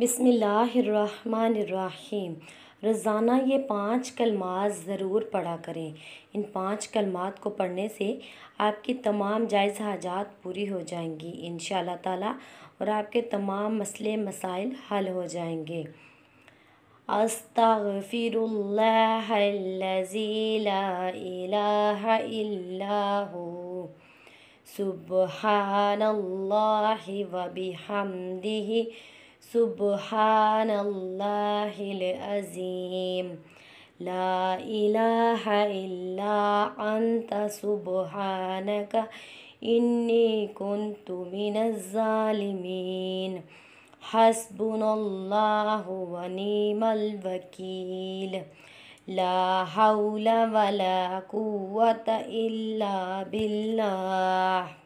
بسم اللہ الرحمن الرحیم روزانہ یہ پانچ کلمات ضرور پڑھا کریں ان پانچ کلمات کو پڑھنے سے آپ کی تمام جائز حاجات پوری ہو جائیں گی انشاءاللہ تعالی اللہ تعالیٰ اور آپ کے تمام مسئلے مسائل حل ہو جائیں گے استغفر اللہ اللہ لا الہ الا ہو سبحان و بحمدہ سبحان الله العظيم لا إله إلا أنت سبحانك إني كنت من الظالمين حسبنا الله ونعم الوكيل لا حول ولا قوة إلا بالله